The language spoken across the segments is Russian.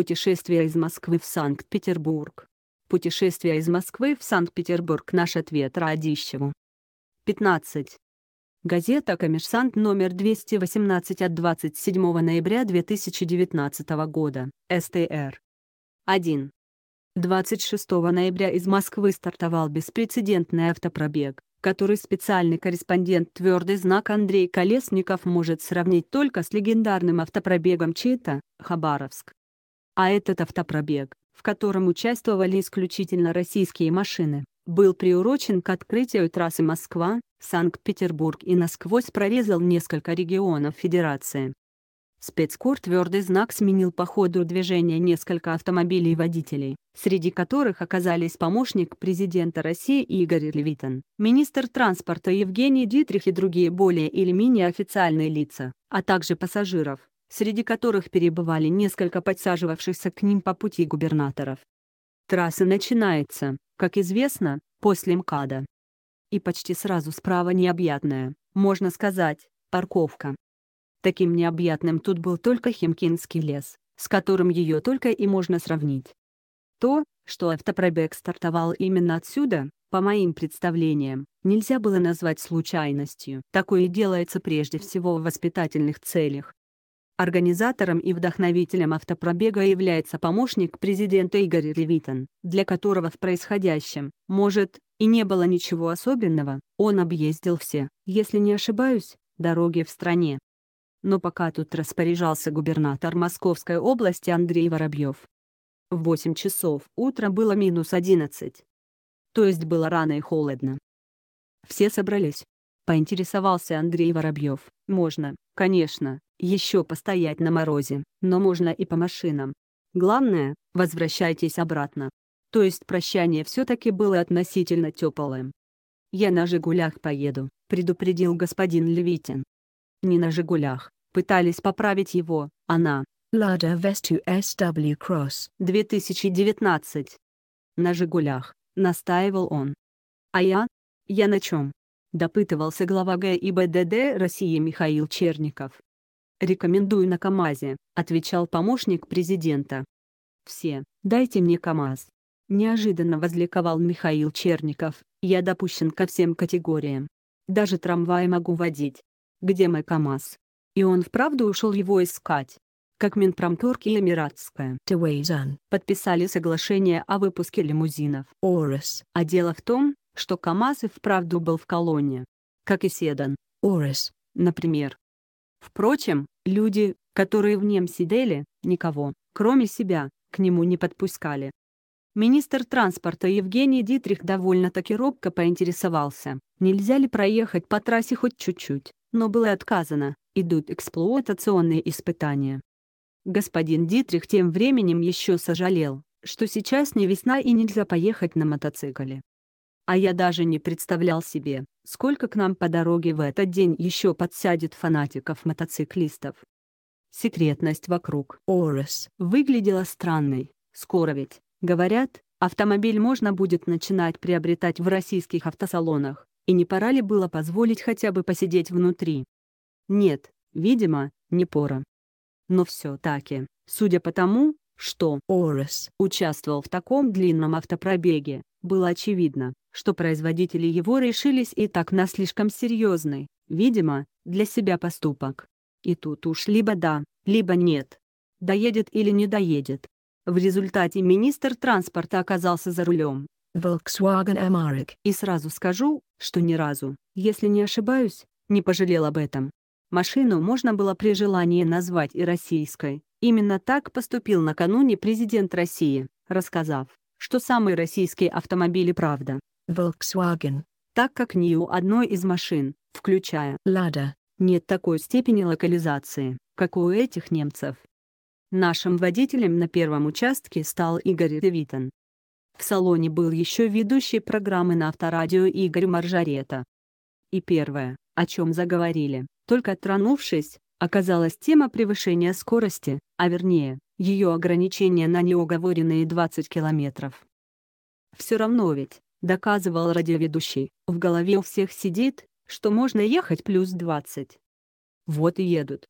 Путешествие из Москвы в Санкт-Петербург. Путешествие из Москвы в Санкт-Петербург. Наш ответ Радищеву. 15. Газета «Коммерсант» номер 218 от 27 ноября 2019 года. СТР. 1. 26 ноября из Москвы стартовал беспрецедентный автопробег, который специальный корреспондент «Твердый знак» Андрей Колесников может сравнить только с легендарным автопробегом Чита, Хабаровск. А этот автопробег, в котором участвовали исключительно российские машины, был приурочен к открытию трассы Москва, Санкт-Петербург и насквозь прорезал несколько регионов Федерации. Спецкор твердый знак сменил по ходу движения несколько автомобилей водителей, среди которых оказались помощник президента России Игорь Левитан, министр транспорта Евгений Дитрих и другие более или менее официальные лица, а также пассажиров среди которых перебывали несколько подсаживавшихся к ним по пути губернаторов. Трасса начинается, как известно, после МКАДа. И почти сразу справа необъятная, можно сказать, парковка. Таким необъятным тут был только Химкинский лес, с которым ее только и можно сравнить. То, что автопробег стартовал именно отсюда, по моим представлениям, нельзя было назвать случайностью. Такое делается прежде всего в воспитательных целях, Организатором и вдохновителем автопробега является помощник президента Игорь Ревитон, для которого в происходящем, может, и не было ничего особенного, он объездил все, если не ошибаюсь, дороги в стране. Но пока тут распоряжался губернатор Московской области Андрей Воробьев. В 8 часов утра было минус 11. То есть было рано и холодно. Все собрались. Поинтересовался Андрей Воробьев. Можно, конечно, еще постоять на морозе, но можно и по машинам. Главное, возвращайтесь обратно. То есть прощание все-таки было относительно теплым. «Я на «Жигулях» поеду», — предупредил господин Левитин. «Не на «Жигулях», — пытались поправить его, она. «Лада Весту SW Cross 2019». «На «Жигулях», — настаивал он. «А я? Я на чем?» — допытывался глава ГИБДД России Михаил Черников рекомендую на КАМАЗе», — отвечал помощник президента. «Все, дайте мне КАМАЗ». Неожиданно возликовал Михаил Черников, «я допущен ко всем категориям. Даже трамвай могу водить. Где мой КАМАЗ?» И он вправду ушел его искать. Как Минпромторг и Эмиратская подписали соглашение о выпуске лимузинов. Орес. А дело в том, что КАМАЗ и вправду был в колонне. Как и Седан. Орес. Например, Впрочем, люди, которые в нем сидели, никого, кроме себя, к нему не подпускали. Министр транспорта Евгений Дитрих довольно-таки робко поинтересовался, нельзя ли проехать по трассе хоть чуть-чуть, но было отказано, идут эксплуатационные испытания. Господин Дитрих тем временем еще сожалел, что сейчас не весна и нельзя поехать на мотоцикле. А я даже не представлял себе, сколько к нам по дороге в этот день еще подсядет фанатиков-мотоциклистов. Секретность вокруг Орес выглядела странной. Скоро ведь, говорят, автомобиль можно будет начинать приобретать в российских автосалонах, и не пора ли было позволить хотя бы посидеть внутри? Нет, видимо, не пора. Но все таки, судя по тому, что Орес участвовал в таком длинном автопробеге, было очевидно, что производители его решились и так на слишком серьезный, видимо, для себя поступок. И тут уж либо да, либо нет. Доедет или не доедет. В результате министр транспорта оказался за рулем. Volkswagen Amarok. И сразу скажу, что ни разу, если не ошибаюсь, не пожалел об этом. Машину можно было при желании назвать и российской, Именно так поступил накануне президент России, рассказав, что самые российские автомобили «Правда» Volkswagen, так как ни у одной из машин, включая «Лада», нет такой степени локализации, как у этих немцев. Нашим водителем на первом участке стал Игорь Ревитон. В салоне был еще ведущий программы на авторадио Игорь Маржарета. И первое, о чем заговорили, только тронувшись, оказалась тема превышения скорости, а вернее, ее ограничение на неоговоренные 20 километров. Все равно ведь, доказывал радиоведущий, в голове у всех сидит, что можно ехать плюс 20. Вот и едут.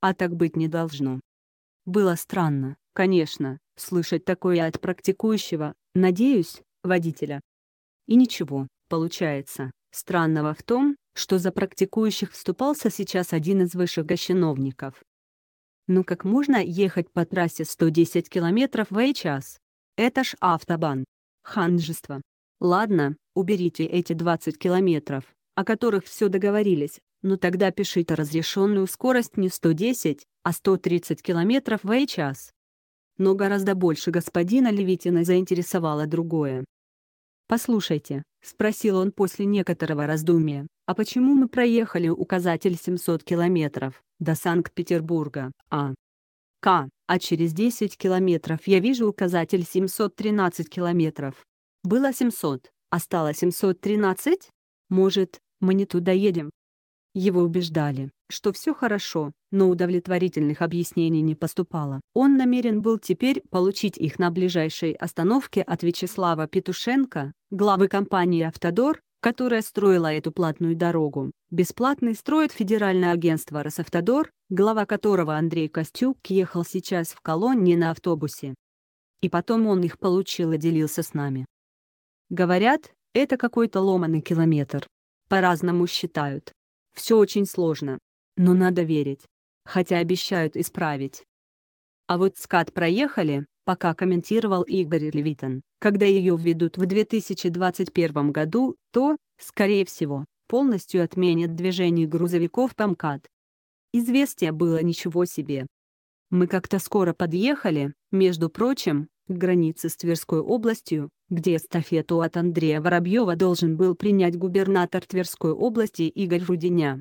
А так быть не должно. Было странно, конечно, слышать такое от практикующего, надеюсь, водителя. И ничего, получается, Странного в том, что за практикующих вступался сейчас один из высших гощиновников. Ну как можно ехать по трассе 110 км в час? Это ж автобан. Ханжество. Ладно, уберите эти 20 километров, о которых все договорились, но тогда пишите разрешенную скорость не 110, а 130 км в час. Но гораздо больше господина Левитина заинтересовало другое. Послушайте, — спросил он после некоторого раздумия, «а почему мы проехали указатель 700 километров до Санкт-Петербурга, а?» «К, а через 10 километров я вижу указатель 713 километров. Было 700, а стало 713? Может, мы не туда едем?» Его убеждали, что все хорошо, но удовлетворительных объяснений не поступало. Он намерен был теперь получить их на ближайшей остановке от Вячеслава Петушенко, главы компании «Автодор», которая строила эту платную дорогу. Бесплатный строит федеральное агентство «Росавтодор», глава которого Андрей Костюк ехал сейчас в колонне на автобусе. И потом он их получил и делился с нами. Говорят, это какой-то ломаный километр. По-разному считают. Все очень сложно. Но надо верить. Хотя обещают исправить. А вот скат проехали, пока комментировал Игорь Левитон. Когда ее введут в 2021 году, то, скорее всего, полностью отменят движение грузовиков по МКАД. Известие было ничего себе. Мы как-то скоро подъехали, между прочим, к границе с Тверской областью, где эстафету от Андрея Воробьева должен был принять губернатор Тверской области Игорь Рудиня.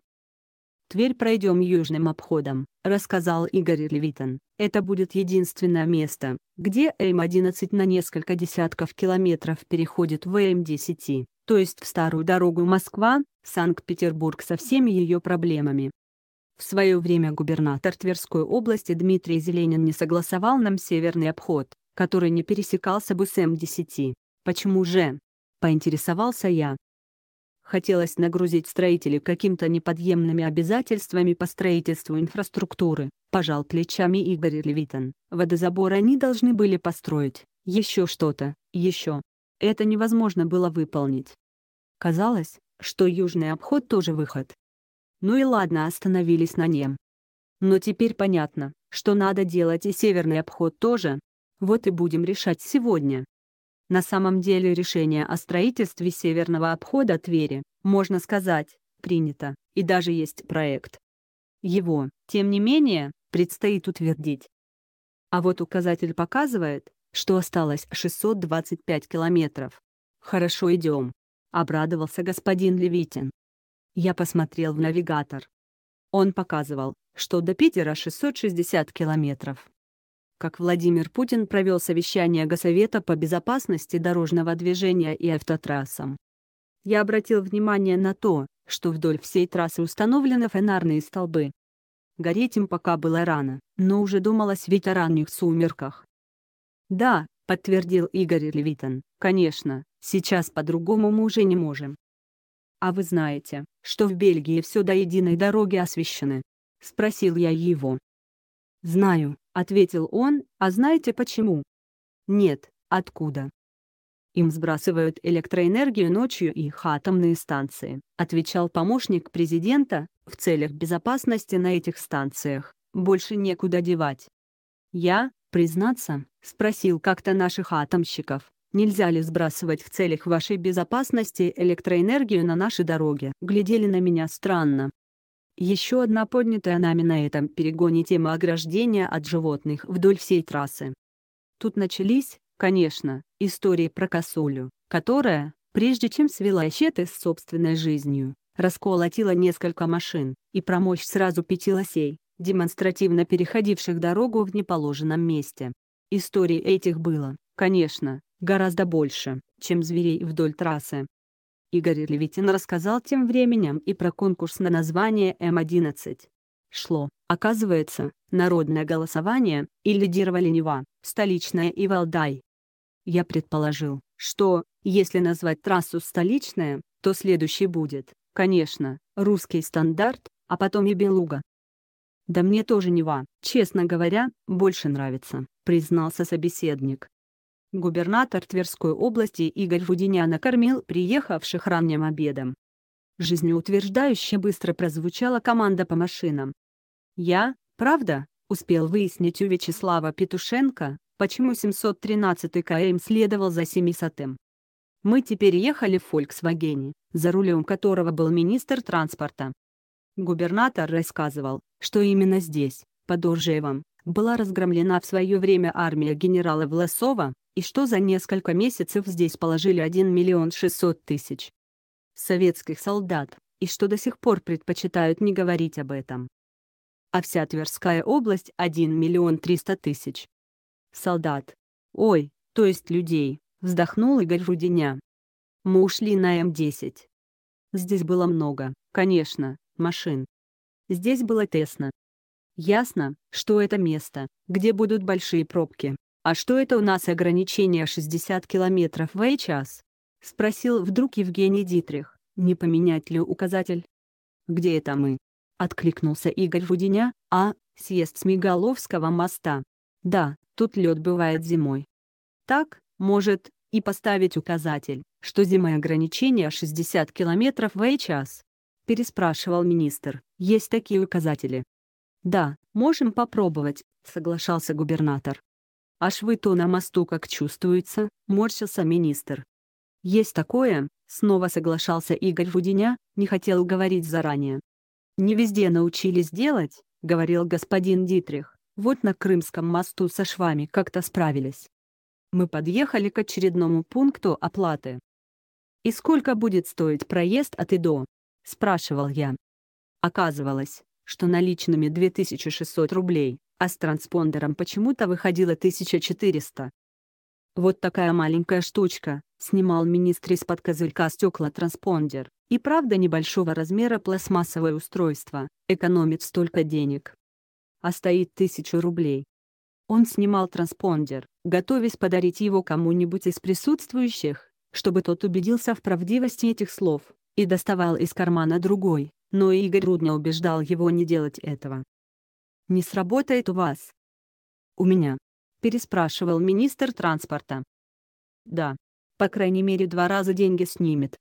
«Тверь пройдем южным обходом», — рассказал Игорь Левитан. «Это будет единственное место, где М-11 на несколько десятков километров переходит в М-10, то есть в старую дорогу Москва, Санкт-Петербург со всеми ее проблемами. В свое время губернатор Тверской области Дмитрий Зеленин не согласовал нам северный обход, который не пересекался бы с М-10. Почему же? Поинтересовался я. Хотелось нагрузить строителей каким-то неподъемными обязательствами по строительству инфраструктуры, пожал плечами Игорь Левитон. Водозабор они должны были построить, еще что-то, еще. Это невозможно было выполнить. Казалось, что южный обход тоже выход. Ну и ладно, остановились на нем. Но теперь понятно, что надо делать и северный обход тоже, вот и будем решать сегодня. На самом деле решение о строительстве северного обхода Твери, можно сказать, принято, и даже есть проект. Его, тем не менее, предстоит утвердить. А вот указатель показывает, что осталось 625 километров. «Хорошо, идем», — обрадовался господин Левитин. Я посмотрел в навигатор. Он показывал, что до Питера 660 километров как Владимир Путин провел совещание Госсовета по безопасности дорожного движения и автотрассам. Я обратил внимание на то, что вдоль всей трассы установлены фонарные столбы. Гореть им пока было рано, но уже думалось ведь о ранних сумерках. «Да», — подтвердил Игорь Левитан. — «конечно, сейчас по-другому мы уже не можем». «А вы знаете, что в Бельгии все до единой дороги освещены?» — спросил я его. «Знаю», — ответил он, — «а знаете почему?» «Нет, откуда?» «Им сбрасывают электроэнергию ночью их атомные станции», — отвечал помощник президента, «в целях безопасности на этих станциях. Больше некуда девать». Я, признаться, спросил как-то наших атомщиков, нельзя ли сбрасывать в целях вашей безопасности электроэнергию на наши дороги. Глядели на меня странно. Еще одна поднятая нами на этом перегоне тема ограждения от животных вдоль всей трассы. Тут начались, конечно, истории про косулю, которая, прежде чем свела щеты с собственной жизнью, расколотила несколько машин, и про мощь сразу пяти лосей, демонстративно переходивших дорогу в неположенном месте. Историй этих было, конечно, гораздо больше, чем зверей вдоль трассы, Игорь Левитин рассказал тем временем и про конкурс на название М-11. Шло, оказывается, народное голосование, и лидировали Нева, Столичная и Валдай. Я предположил, что, если назвать трассу Столичная, то следующий будет, конечно, русский стандарт, а потом и Белуга. «Да мне тоже Нева, честно говоря, больше нравится», — признался собеседник. Губернатор Тверской области Игорь Рудиня накормил приехавших ранним обедом. Жизнеутверждающе быстро прозвучала команда по машинам. «Я, правда, успел выяснить у Вячеслава Петушенко, почему 713 й КМ следовал за 700-м. Мы теперь ехали в «Фольксвагене», за рулем которого был министр транспорта. Губернатор рассказывал, что именно здесь, под Оржевом, была разгромлена в свое время армия генерала Власова, и что за несколько месяцев здесь положили 1 миллион 600 тысяч советских солдат, и что до сих пор предпочитают не говорить об этом. А вся Тверская область 1 миллион 300 тысяч солдат. Ой, то есть людей, вздохнул Игорь Рудиня. Мы ушли на М-10. Здесь было много, конечно, машин. Здесь было тесно. Ясно, что это место, где будут большие пробки. «А что это у нас ограничение 60 километров в час?» — спросил вдруг Евгений Дитрих, не поменять ли указатель. «Где это мы?» — откликнулся Игорь Фудиня, а, съезд с Мигаловского моста. «Да, тут лед бывает зимой». «Так, может, и поставить указатель, что зимой ограничение 60 километров в час?» — переспрашивал министр. «Есть такие указатели?» «Да, можем попробовать», — соглашался губернатор. «А швы-то на мосту как чувствуются», — морщился министр. «Есть такое», — снова соглашался Игорь Фудиня, не хотел говорить заранее. «Не везде научились делать», — говорил господин Дитрих. «Вот на Крымском мосту со швами как-то справились». Мы подъехали к очередному пункту оплаты. «И сколько будет стоить проезд от и до?» — спрашивал я. Оказывалось, что наличными 2600 рублей а с транспондером почему-то выходило 1400. Вот такая маленькая штучка, снимал министр из-под козырька стекла транспондер, и правда небольшого размера пластмассовое устройство, экономит столько денег. А стоит тысячу рублей. Он снимал транспондер, готовясь подарить его кому-нибудь из присутствующих, чтобы тот убедился в правдивости этих слов, и доставал из кармана другой, но Игорь трудно убеждал его не делать этого не сработает у вас. У меня? Переспрашивал министр транспорта. Да. По крайней мере два раза деньги снимет.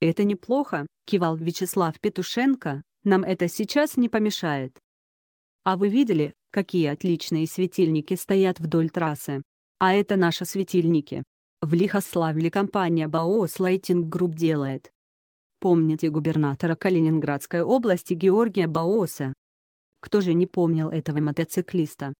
Это неплохо, кивал Вячеслав Петушенко, нам это сейчас не помешает. А вы видели, какие отличные светильники стоят вдоль трассы? А это наши светильники. В Лихославле компания Баос Lighting Group делает. Помните губернатора Калининградской области Георгия Баоса, кто же не помнил этого мотоциклиста?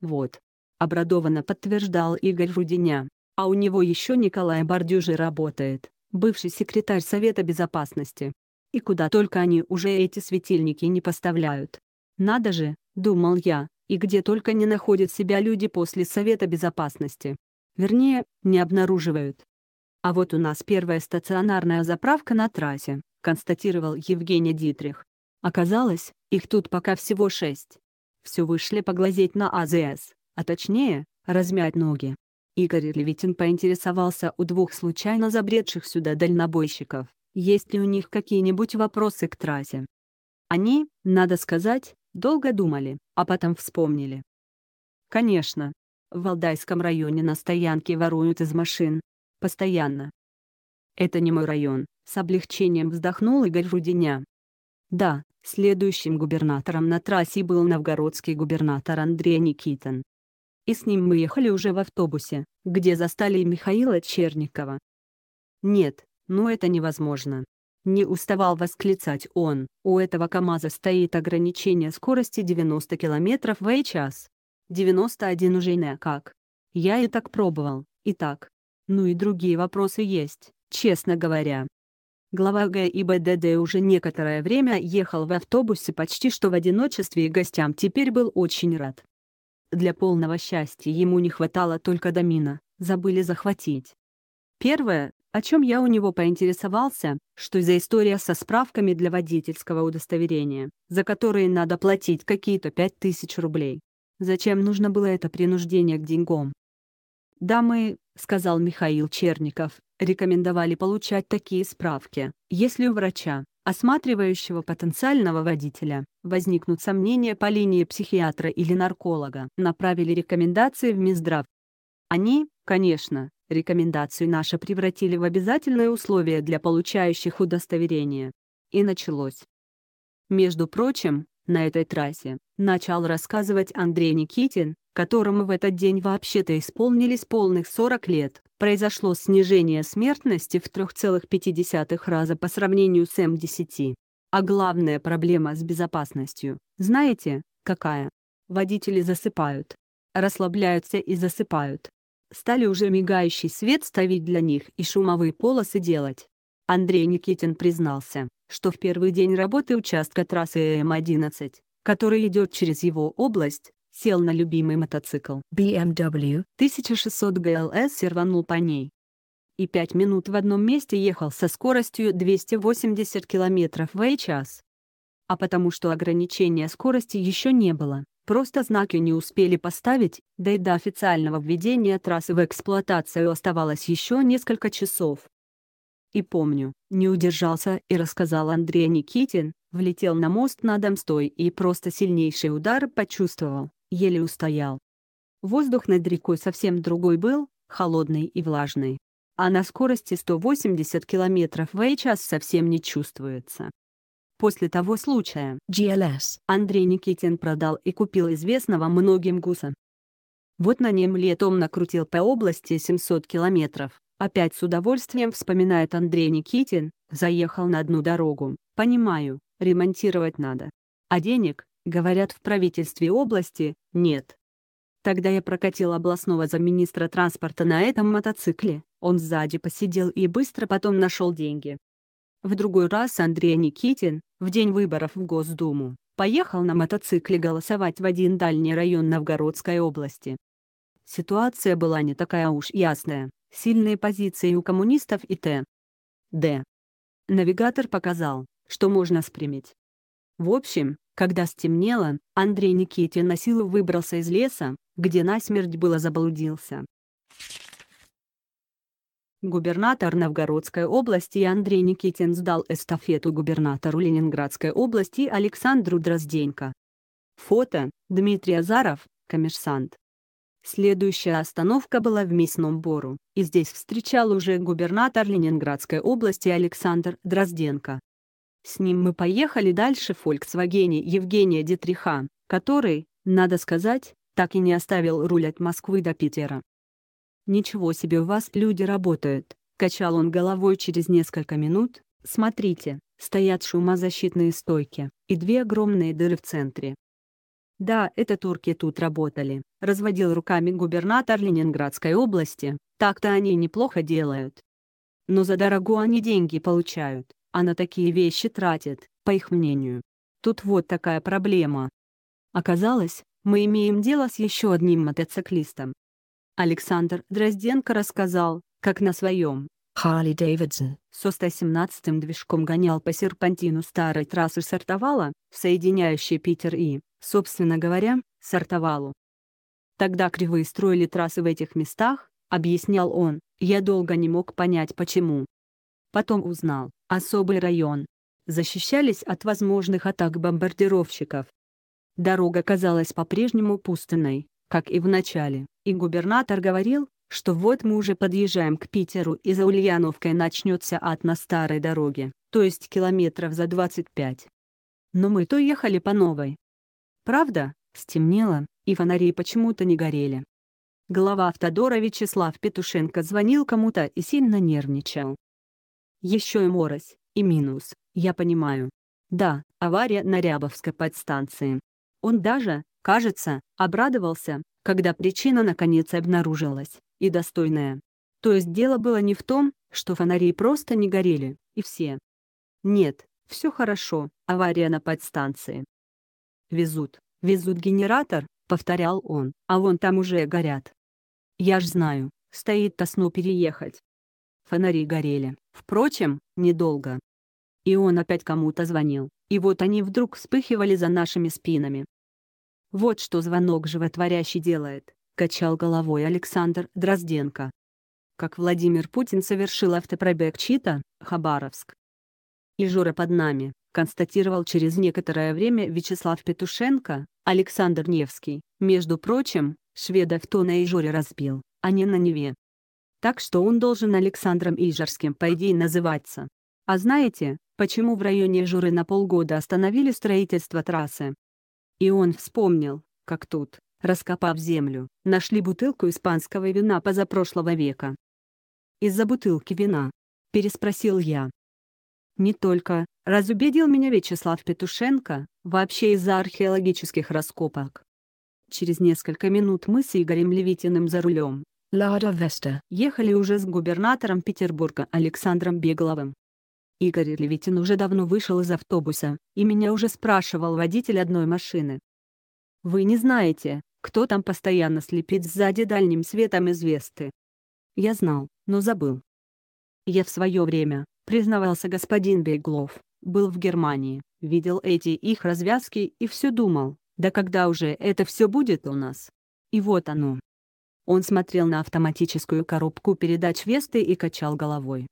Вот. Обрадованно подтверждал Игорь Рудиня. А у него еще Николай Бордюжи работает, бывший секретарь Совета Безопасности. И куда только они уже эти светильники не поставляют. Надо же, думал я, и где только не находят себя люди после Совета Безопасности. Вернее, не обнаруживают. А вот у нас первая стационарная заправка на трассе, констатировал Евгений Дитрих. Оказалось, их тут пока всего шесть. Все вышли поглазеть на АЗС, а точнее, размять ноги. Игорь Левитин поинтересовался у двух случайно забредших сюда дальнобойщиков, есть ли у них какие-нибудь вопросы к трассе. Они, надо сказать, долго думали, а потом вспомнили. Конечно. В Валдайском районе на стоянке воруют из машин. Постоянно. Это не мой район, с облегчением вздохнул Игорь Рудиня. Да, Следующим губернатором на трассе был новгородский губернатор Андрей Никитин. И с ним мы ехали уже в автобусе, где застали Михаила Черникова. «Нет, ну это невозможно!» Не уставал восклицать он, у этого КАМАЗа стоит ограничение скорости 90 км в час. 91 уже не как. Я и так пробовал, и так. Ну и другие вопросы есть, честно говоря. Глава ГИБДД уже некоторое время ехал в автобусе почти что в одиночестве и гостям теперь был очень рад. Для полного счастья ему не хватало только домина, забыли захватить. Первое, о чем я у него поинтересовался, что за история со справками для водительского удостоверения, за которые надо платить какие-то пять тысяч рублей. Зачем нужно было это принуждение к деньгам? «Дамы», — сказал Михаил Черников, — рекомендовали получать такие справки. Если у врача, осматривающего потенциального водителя, возникнут сомнения по линии психиатра или нарколога, направили рекомендации в Минздрав. Они, конечно, рекомендацию наши превратили в обязательное условие для получающих удостоверение. И началось. Между прочим, на этой трассе начал рассказывать Андрей Никитин, которому в этот день вообще-то исполнились полных 40 лет, произошло снижение смертности в 3,5 раза по сравнению с М10. А главная проблема с безопасностью, знаете, какая? Водители засыпают. Расслабляются и засыпают. Стали уже мигающий свет ставить для них и шумовые полосы делать. Андрей Никитин признался, что в первый день работы участка трассы М-11, который идет через его область, сел на любимый мотоцикл BMW 1600 GLS и рванул по ней. И пять минут в одном месте ехал со скоростью 280 км в час. А потому что ограничения скорости еще не было, просто знаки не успели поставить, да и до официального введения трассы в эксплуатацию оставалось еще несколько часов. И помню, не удержался и рассказал Андрей Никитин, влетел на мост над Амстой и просто сильнейший удар почувствовал, еле устоял. Воздух над рекой совсем другой был, холодный и влажный. А на скорости 180 км в час совсем не чувствуется. После того случая GLS Андрей Никитин продал и купил известного многим гуса. Вот на нем летом накрутил по области 700 километров. Опять с удовольствием вспоминает Андрей Никитин, заехал на одну дорогу, понимаю, ремонтировать надо. А денег, говорят в правительстве области, нет. Тогда я прокатил областного замминистра транспорта на этом мотоцикле, он сзади посидел и быстро потом нашел деньги. В другой раз Андрей Никитин, в день выборов в Госдуму, поехал на мотоцикле голосовать в один дальний район Новгородской области. Ситуация была не такая уж ясная, Сильные позиции у коммунистов и ТД. Навигатор показал, что можно спрямить. В общем, когда стемнело, Андрей Никитин на силу выбрался из леса, где насмерть было заблудился. Губернатор Новгородской области Андрей Никитин сдал эстафету губернатору Ленинградской области Александру Дрозденко. Фото – Дмитрий Азаров, коммерсант. Следующая остановка была в Мясном Бору, и здесь встречал уже губернатор Ленинградской области Александр Дрозденко. С ним мы поехали дальше в «Фольксвагене» Евгения Детриха, который, надо сказать, так и не оставил руль от Москвы до Питера. «Ничего себе у вас люди работают», — качал он головой через несколько минут, «смотрите, стоят шумозащитные стойки, и две огромные дыры в центре, да, это турки тут работали, разводил руками губернатор Ленинградской области, так-то они неплохо делают. Но за дорогу они деньги получают, а на такие вещи тратят, по их мнению. Тут вот такая проблема. Оказалось, мы имеем дело с еще одним мотоциклистом. Александр Дрозденко рассказал, как на своем Harley Davidson со 117-м движком гонял по серпантину старой трассы Сартовала, соединяющей Питер и собственно говоря, сортовалу. Тогда кривые строили трассы в этих местах, объяснял он, я долго не мог понять почему. Потом узнал, особый район. Защищались от возможных атак бомбардировщиков. Дорога казалась по-прежнему пустынной, как и в начале, и губернатор говорил, что вот мы уже подъезжаем к Питеру и за Ульяновкой начнется ад на старой дороге, то есть километров за 25. Но мы то ехали по новой, Правда, стемнело, и фонари почему-то не горели. Глава автодора Вячеслав Петушенко звонил кому-то и сильно нервничал. Еще и морось, и минус, я понимаю. Да, авария на Рябовской подстанции. Он даже, кажется, обрадовался, когда причина наконец обнаружилась, и достойная. То есть дело было не в том, что фонари просто не горели, и все. Нет, все хорошо, авария на подстанции. Везут, везут генератор, повторял он, а вон там уже горят. Я ж знаю, стоит ко переехать. Фонари горели, впрочем, недолго. И он опять кому-то звонил, и вот они вдруг вспыхивали за нашими спинами. Вот что звонок животворящий делает, качал головой Александр Дрозденко. Как Владимир Путин совершил автопробег Чита, Хабаровск. И Жора под нами, констатировал через некоторое время Вячеслав Петушенко, Александр Невский, между прочим, шведов то на Ижоре разбил, а не на Неве. Так что он должен Александром Ижорским по идее называться. А знаете, почему в районе Журы на полгода остановили строительство трассы? И он вспомнил, как тут, раскопав землю, нашли бутылку испанского вина позапрошлого века. «Из-за бутылки вина?» – переспросил я. Не только, разубедил меня Вячеслав Петушенко, вообще из-за археологических раскопок. Через несколько минут мы с Игорем Левитиным за рулем. Лада Веста. Ехали уже с губернатором Петербурга Александром Бегловым. Игорь Левитин уже давно вышел из автобуса, и меня уже спрашивал водитель одной машины. «Вы не знаете, кто там постоянно слепит сзади дальним светом из Весты?» Я знал, но забыл. Я в свое время, признавался господин Беглов, был в Германии, видел эти их развязки и все думал, да когда уже это все будет у нас? И вот оно. Он смотрел на автоматическую коробку передач Весты и качал головой.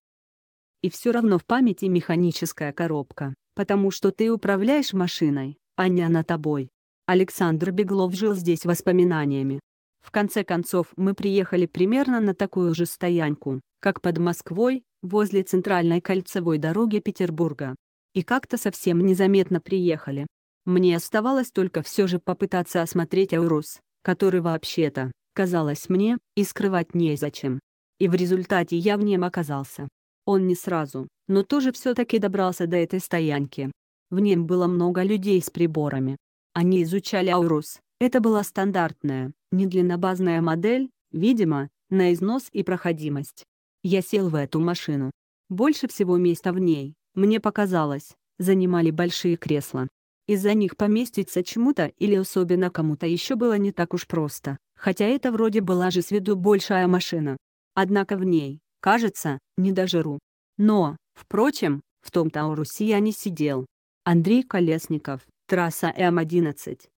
И все равно в памяти механическая коробка, потому что ты управляешь машиной, а не она тобой. Александр Беглов жил здесь воспоминаниями. В конце концов мы приехали примерно на такую же стоянку, как под Москвой, возле центральной кольцевой дороги Петербурга. И как-то совсем незаметно приехали. Мне оставалось только все же попытаться осмотреть Аурус, который вообще-то, казалось мне, и скрывать незачем. И в результате я в нем оказался. Он не сразу, но тоже все-таки добрался до этой стоянки. В нем было много людей с приборами. Они изучали Аурус, это была стандартная, недлиннобазная модель, видимо, на износ и проходимость. Я сел в эту машину. Больше всего места в ней, мне показалось, занимали большие кресла. Из-за них поместиться чему-то или особенно кому-то еще было не так уж просто, хотя это вроде была же с виду большая машина. Однако в ней, кажется, не дожиру. Но, впрочем, в том Таурусе я не сидел. Андрей Колесников, трасса М-11.